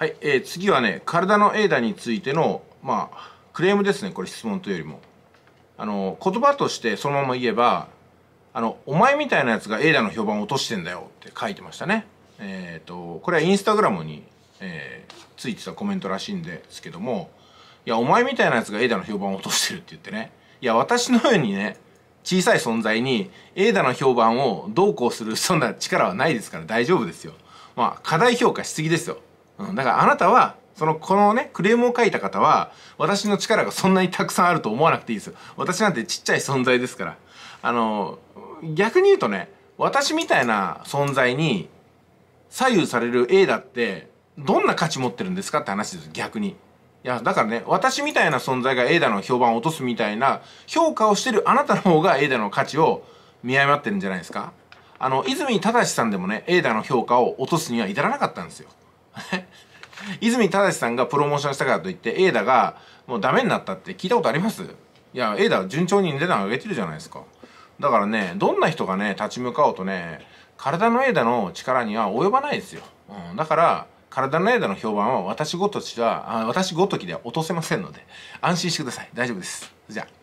はい、えー、次はね、体のエイダについての、まあ、クレームですね、これ質問というよりも。あの、言葉としてそのまま言えば、あの、お前みたいなやつがエイダの評判を落としてんだよって書いてましたね。えっ、ー、と、これはインスタグラムに、えー、ついてたコメントらしいんですけども、いや、お前みたいなやつがエイダの評判を落としてるって言ってね。いや、私のようにね、小さい存在にエイダの評判をどうこうするそんな力はないですから大丈夫ですよ。まあ、過大評価しすぎですよ。うん、だからあなたはそのこのねクレームを書いた方は私の力がそんなにたくさんあると思わなくていいですよ私なんてちっちゃい存在ですからあの逆に言うとね私みたいな存在に左右される A だってどんな価値持ってるんですかって話です逆にいやだからね私みたいな存在が A だの評判を落とすみたいな評価をしてるあなたの方が A だの価値を見誤ってるんじゃないですかあの泉忠さんでもね A だの評価を落とすには至らなかったんですよ 泉忠さんがプロモーションしたからといって、エイダがもうダメになったって聞いたことありますいや、エイダ順調に値段上げてるじゃないですか。だからね、どんな人がね、立ち向かおうとね、体のエイダの力には及ばないですよ。うん、だから、体のエイダの評判は私ごときは、私ごときでは落とせませんので、安心してください。大丈夫です。じゃあ。